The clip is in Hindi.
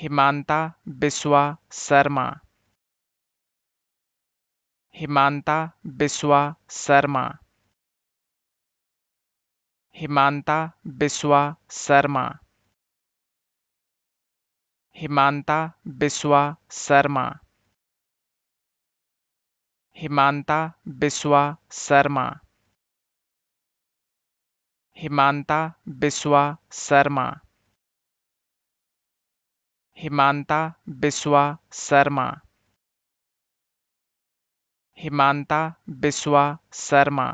हिमांता बिस्वा शर्मा हिमांता बिस्वा शर्मा हिमांता बिस्वा शर्मा हिमांता बिस्वा शर्मा हिमांता बिस्वा शर्मा हिमांता बिस्वा शर्मा हिमांता बिस्वा शर्मा हिमांता बिस्वा शर्मा